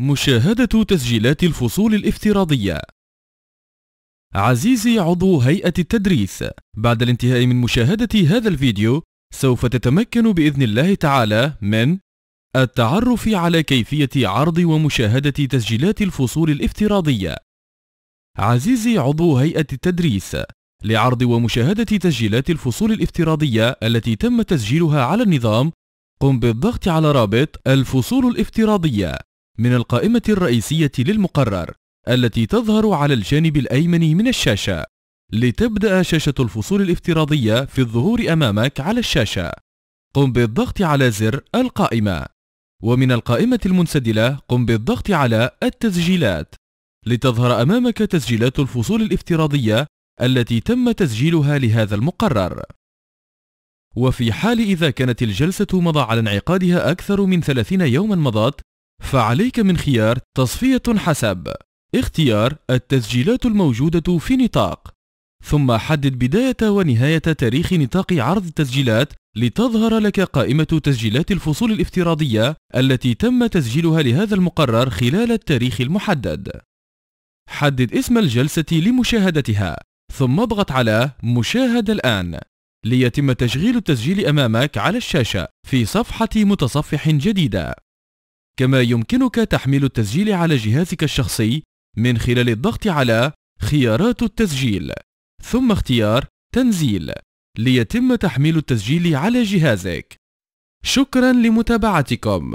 مشاهدة تسجيلات الفصول الافتراضية عزيزي عضو هيئة التدريس بعد الانتهاء من مشاهدة هذا الفيديو سوف تتمكن بإذن الله تعالى من التعرف على كيفية عرض ومشاهدة تسجيلات الفصول الافتراضية عزيزي عضو هيئة التدريس لعرض ومشاهدة تسجيلات الفصول الافتراضية التي تم تسجيلها على النظام قم بالضغط على رابط الفصول الافتراضية من القائمة الرئيسية للمقرر التي تظهر على الجانب الأيمن من الشاشة لتبدأ شاشة الفصول الافتراضية في الظهور أمامك على الشاشة قم بالضغط على زر القائمة ومن القائمة المنسدلة قم بالضغط على التسجيلات لتظهر أمامك تسجيلات الفصول الافتراضية التي تم تسجيلها لهذا المقرر وفي حال إذا كانت الجلسة مضى على انعقادها أكثر من 30 يوما مضت فعليك من خيار تصفية حسب اختيار التسجيلات الموجودة في نطاق ثم حدد بداية ونهاية تاريخ نطاق عرض التسجيلات لتظهر لك قائمة تسجيلات الفصول الافتراضية التي تم تسجيلها لهذا المقرر خلال التاريخ المحدد حدد اسم الجلسة لمشاهدتها ثم اضغط على مشاهدة الآن ليتم تشغيل التسجيل أمامك على الشاشة في صفحة متصفح جديدة كما يمكنك تحميل التسجيل على جهازك الشخصي من خلال الضغط على خيارات التسجيل ثم اختيار تنزيل ليتم تحميل التسجيل على جهازك شكرا لمتابعتكم